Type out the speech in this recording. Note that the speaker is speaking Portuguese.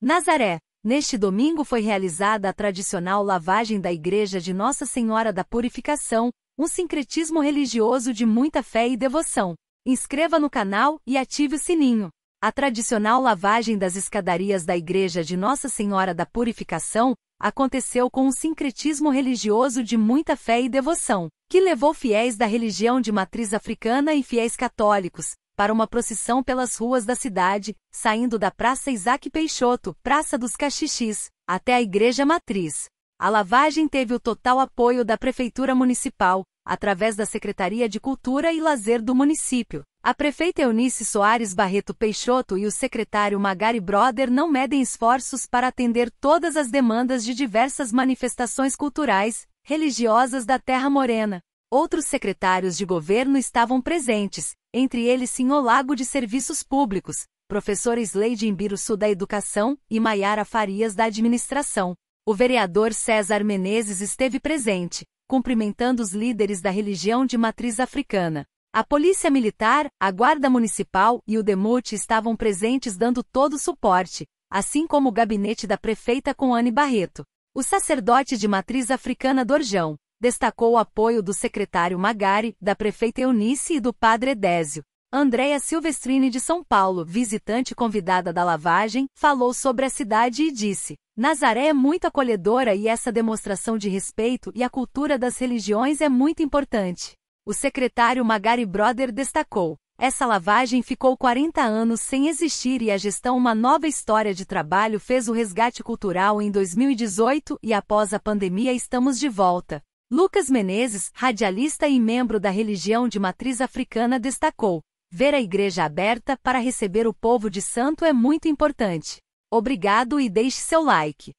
Nazaré. Neste domingo foi realizada a tradicional lavagem da Igreja de Nossa Senhora da Purificação, um sincretismo religioso de muita fé e devoção. Inscreva no canal e ative o sininho. A tradicional lavagem das escadarias da Igreja de Nossa Senhora da Purificação aconteceu com um sincretismo religioso de muita fé e devoção, que levou fiéis da religião de matriz africana e fiéis católicos, para uma procissão pelas ruas da cidade, saindo da Praça Isaac Peixoto, Praça dos Caxixis, até a Igreja Matriz. A lavagem teve o total apoio da Prefeitura Municipal, através da Secretaria de Cultura e Lazer do município. A prefeita Eunice Soares Barreto Peixoto e o secretário Magari Broder não medem esforços para atender todas as demandas de diversas manifestações culturais, religiosas da Terra Morena. Outros secretários de governo estavam presentes, entre eles Sr. Lago de Serviços Públicos, professor Sleide Imbiruçu da Educação e Maiara Farias da Administração. O vereador César Menezes esteve presente, cumprimentando os líderes da religião de matriz africana. A Polícia Militar, a Guarda Municipal e o Demute estavam presentes dando todo o suporte, assim como o gabinete da prefeita com Anne Barreto. O sacerdote de matriz africana Dorjão, destacou o apoio do secretário Magari, da prefeita Eunice e do padre Edésio. Andréa Silvestrini de São Paulo, visitante convidada da lavagem, falou sobre a cidade e disse: Nazaré é muito acolhedora e essa demonstração de respeito e a cultura das religiões é muito importante. O secretário Magari Brother destacou: essa lavagem ficou 40 anos sem existir e a gestão Uma Nova História de Trabalho fez o resgate cultural em 2018 e após a pandemia estamos de volta. Lucas Menezes, radialista e membro da religião de matriz africana, destacou: Ver a igreja aberta para receber o povo de santo é muito importante. Obrigado e deixe seu like.